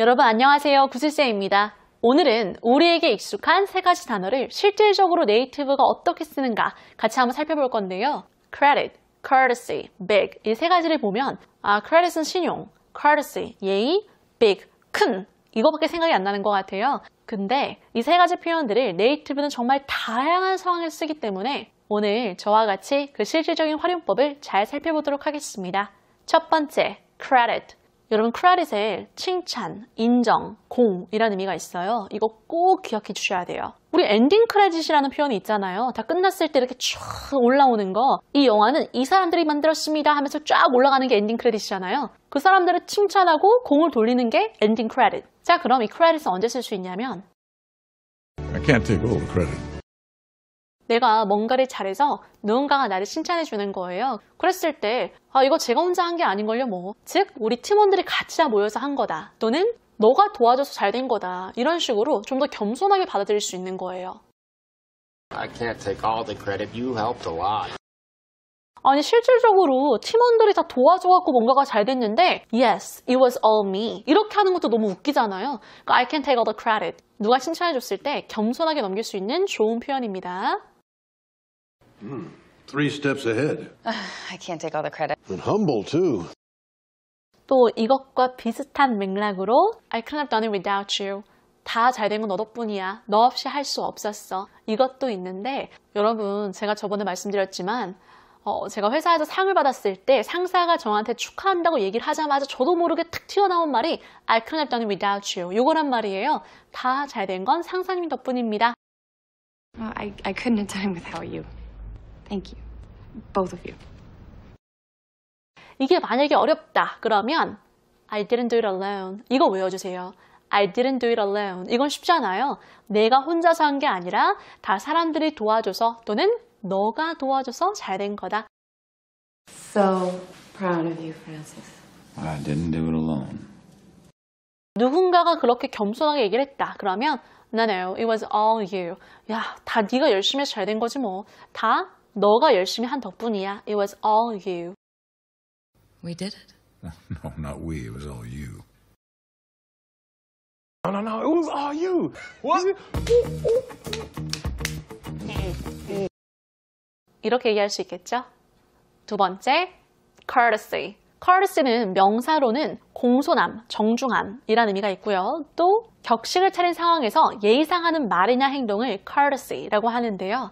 여러분 안녕하세요. 구슬쌤입니다. 오늘은 우리에게 익숙한 세 가지 단어를 실질적으로 네이티브가 어떻게 쓰는가 같이 한번 살펴볼 건데요. credit, courtesy, big 이 세 가지를 보면 아, credit은 신용, courtesy 예의, big 큰 이거밖에 생각이 안 나는 것 같아요. 근데 이 세 가지 표현들을 네이티브는 정말 다양한 상황에 쓰기 때문에 오늘 저와 같이 그 실질적인 활용법을 잘 살펴보도록 하겠습니다. 첫 번째, credit 여러분 크레딧에 칭찬, 인정, 공이라는 의미가 있어요. 이거 꼭 기억해 주셔야 돼요. 우리 엔딩 크레딧이라는 표현이 있잖아요. 다 끝났을 때 이렇게 쫙 올라오는 거. 이 영화는 이 사람들이 만들었습니다 하면서 쫙 올라가는 게 엔딩 크레딧이잖아요. 그 사람들을 칭찬하고 공을 돌리는 게 엔딩 크레딧. 자, 그럼 이 크레딧은 언제 쓸 수 있냐면 I can't take all the credit. 내가 뭔가를 잘해서 누군가가 나를 칭찬해 주는 거예요. 그랬을 때 아, 이거 제가 혼자 한 게 아닌걸요 뭐. 즉 우리 팀원들이 같이 다 모여서 한 거다. 또는 너가 도와줘서 잘 된 거다. 이런 식으로 좀 더 겸손하게 받아들일 수 있는 거예요. I can't take all the credit. You helped a lot. 아니 실질적으로 팀원들이 다 도와줘갖고 뭔가가 잘 됐는데 Yes, it was all me 이렇게 하는 것도 너무 웃기잖아요 그러니까 I can take all the credit 누가 칭찬해줬을 때 겸손하게 넘길 수 있는 좋은 표현입니다 Hmm. Three steps ahead. I can't take all the credit. And humble too. 또 이것과 비슷한 맥락으로 I couldn't have done it without you. 다 잘된 건 너 덕분이야. 너 없이 할 수 없었어. 이것도 있는데 여러분 제가 저번에 말씀드렸지만 어, 제가 회사에서 상을 받았을 때 상사가 저한테 축하한다고 얘기를 하자마자 저도 모르게 탁 튀어나온 말이 I couldn't have done it without you. 요거란 말이에요. 다 잘된 건 상사님 덕분입니다. Well, I, I couldn't have done it without you. Thank you. Both of you. 이게 만약에 어렵다 그러면 I didn't do it alone. 이거 외워주세요. I didn't do it alone. 이건 쉽잖아요. 내가 혼자서 한 게 아니라 다 사람들이 도와줘서 또는 너가 도와줘서 잘 된 거다. So proud of you, Francis. I didn't do it alone. 누군가가 그렇게 겸손하게 얘기를 했다. 그러면 No, no, it was all you. 야, 다 네가 열심히 해서 잘 된 거지 뭐. 다 너가 열심히 한 덕분이야. It was all you. We did it. No, not we. It was all you. No, no, no. It was all you. What? 이렇게 얘기할 수 있겠죠? 두 번째, courtesy. courtesy는 명사로는 공손함, 정중함이라는 의미가 있고요. 또 격식을 차린 상황에서 예의상 하는 말이나 행동을 courtesy라고 하는데요.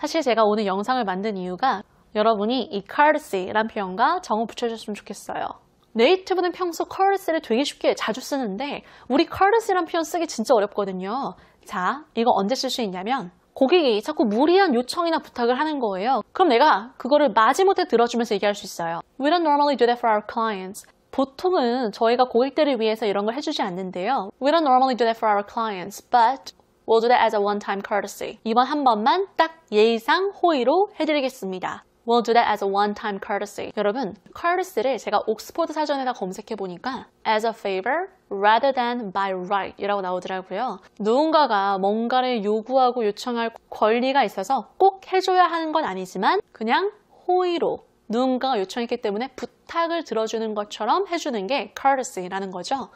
사실 제가 오늘 영상을 만든 이유가 여러분이 이 courtesy란 표현과 정을 붙여주셨으면 좋겠어요. 네이티브는 평소 courtesy를 되게 쉽게 자주 쓰는데 우리 courtesy란 표현 쓰기 진짜 어렵거든요. 자, 이거 언제 쓸 수 있냐면 고객이 자꾸 무리한 요청이나 부탁을 하는 거예요. 그럼 내가 그거를 마지못해 들어주면서 얘기할 수 있어요. We don't normally do that for our clients. 보통은 저희가 고객들을 위해서 이런 걸 해주지 않는데요. We don't normally do that for our clients, but We'll do that as a one-time courtesy. 이번 한 번만 딱 예의상 호의로 해드리겠습니다. We'll do that as a one-time courtesy. 여러분, courtesy를 제가 옥스퍼드 사전에다 검색해보니까 as a favor rather than by right 이라고 나오더라고요. 누군가가 뭔가를 요구하고 요청할 권리가 있어서 꼭 해줘야 하는 건 아니지만 그냥 호의로 누군가가 요청했기 때문에 부탁을 들어주는 것처럼 해주는 게 courtesy라는 거죠.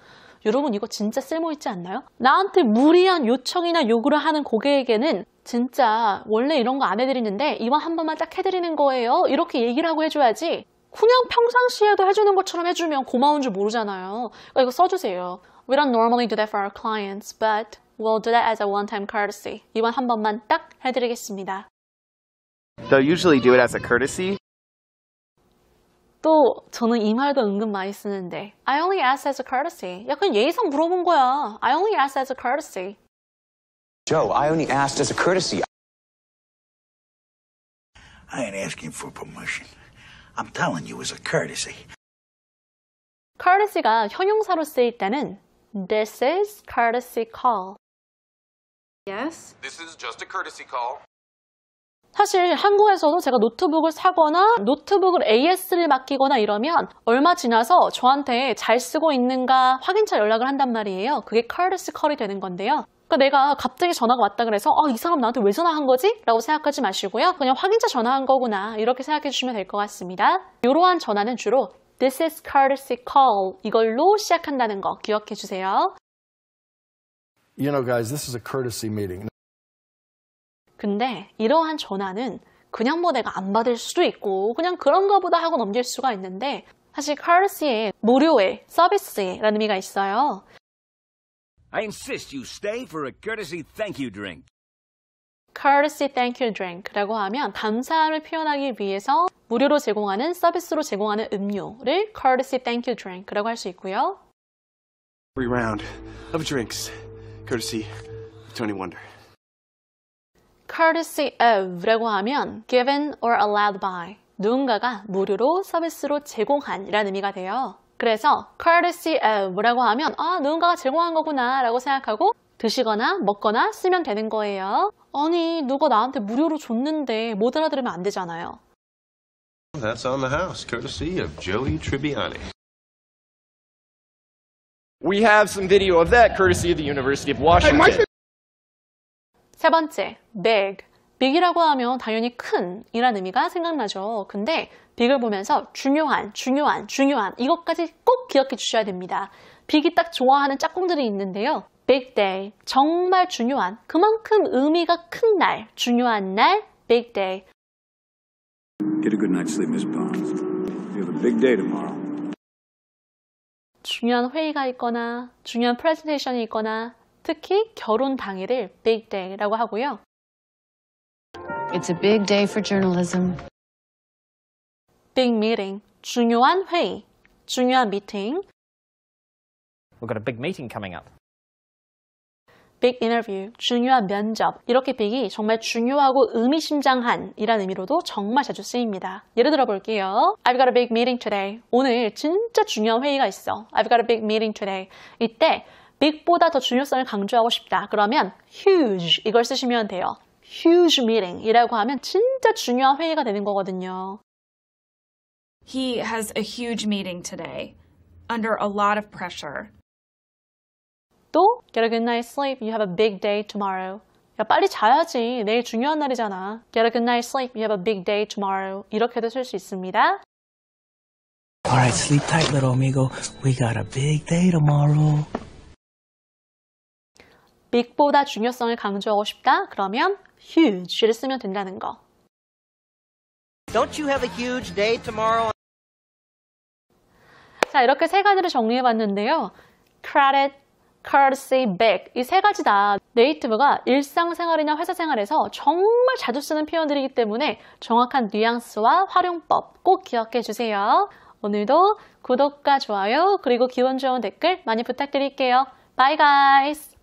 여러분 이거 진짜 쓸모있지 않나요? 나한테 무리한 요청이나 요구를 하는 고객에게는 진짜 원래 이런 거 안 해드리는데 이번 한 번만 딱 해드리는 거예요 이렇게 얘기를 하고 해줘야지 그냥 평상시에도 해주는 것처럼 해주면 고마운 줄 모르잖아요 그러니까 이거 써주세요 We don't normally do that for our clients, but we'll do that as a one-time courtesy. 이번 한 번만 딱 해드리겠습니다. They'll usually do it as a courtesy, 또 저는 이 말도 은근 많이 쓰는데 I only a s k as a courtesy. 야 그냥 예의상 물어본 거야. I only a s k as a courtesy. Joe, I only asked as a courtesy. I ain't asking for promotion. I'm telling you as a courtesy. courtesy가 형용사로 쓰일 때는 This is courtesy call. Yes? This is just a courtesy call. 사실 한국에서도 제가 노트북을 사거나 노트북을 AS를 맡기거나 이러면 얼마 지나서 저한테 잘 쓰고 있는가 확인차 연락을 한단 말이에요. 그게 카드스 컬이 되는 건데요. 그러니까 내가 갑자기 전화가 왔다 그래서 아, 이 사람 나한테 왜 전화한 거지? 라고 생각하지 마시고요. 그냥 확인차 전화한 거구나 이렇게 생각해 주시면 될 것 같습니다. 이러한 전화는 주로 This is courtesy call 이걸로 시작한다는 거 기억해 주세요. You know guys, this is a courtesy meeting. 근데 이러한 전화는 그냥 뭐 내가 안 받을 수도 있고 그냥 그런가 보다 하고 넘길 수가 있는데 사실 courtesy에 무료의 서비스라는 의미가 있어요. I insist you stay for a courtesy thank you drink. courtesy thank you drink라고 하면 감사함을 표현하기 위해서 무료로 제공하는 서비스로 제공하는 음료를 courtesy thank you drink라고 할 수 있고요. Free round of drinks courtesy Tony Wonder. courtesy of라고 하면 given or allowed by 누군가가 무료로 서비스로 제공한 이라는 의미가 돼요. 그래서 courtesy of라고 하면 아 누군가가 제공한 거구나 라고 생각하고 드시거나 먹거나 쓰면 되는 거예요. 아니 누가 나한테 무료로 줬는데 못 알아들으면 안 되잖아요. That's on the house, courtesy of Joey Tribbiani. We have some video of that courtesy of the University of Washington. 세 번째, big. big이라고 하면 당연히 큰 이란 의미가 생각나죠. 근데 big을 보면서 중요한, 중요한, 중요한 이것까지 꼭 기억해 주셔야 됩니다. big이 딱 좋아하는 짝꿍들이 있는데요. big day, 정말 중요한, 그만큼 의미가 큰 날, 중요한 날, big day. Get a good night's sleep, Miss b a n e s You have a big day tomorrow. 중요한 회의가 있거나 중요한 프레젠테이션이 있거나 특히 결혼 당일을 Big Day라고 하고요. It's a big day for journalism. Big meeting, 중요한 회의, 중요한 미팅. We've got a big meeting coming up. big interview, 중요한 면접. 이렇게 big이 정말 중요하고 의미심장한 이란 의미로도 정말 자주 쓰입니다. 예를 들어 볼게요. I've got a big meeting today. 오늘 진짜 중요한 회의가 있어. I've got a big meeting today. 이때 big보다 더 중요성을 강조하고 싶다. 그러면 huge 이걸 쓰시면 돼요. huge meeting 이라고 하면 진짜 중요한 회의가 되는 거거든요. He has a huge meeting today under a lot of pressure. 또 get a good night's sleep. You have a big day tomorrow. 야 빨리 자야지. 내일 중요한 날이잖아. Get a good night's sleep. You have a big day tomorrow. 이렇게도 쓸 수 있습니다. All right, sleep tight, little amigo. We got a big day tomorrow. big보다 중요성을 강조하고 싶다? 그러면 huge를 쓰면 된다는 거. Don't you have a huge day tomorrow? 자, 이렇게 세 가지를 정리해 봤는데요. credit, courtesy, big 이 세 가지 다 네이티브가 일상생활이나 회사 생활에서 정말 자주 쓰는 표현들이기 때문에 정확한 뉘앙스와 활용법 꼭 기억해 주세요. 오늘도 구독과 좋아요 그리고 기원 좋은 댓글 많이 부탁드릴게요. Bye guys!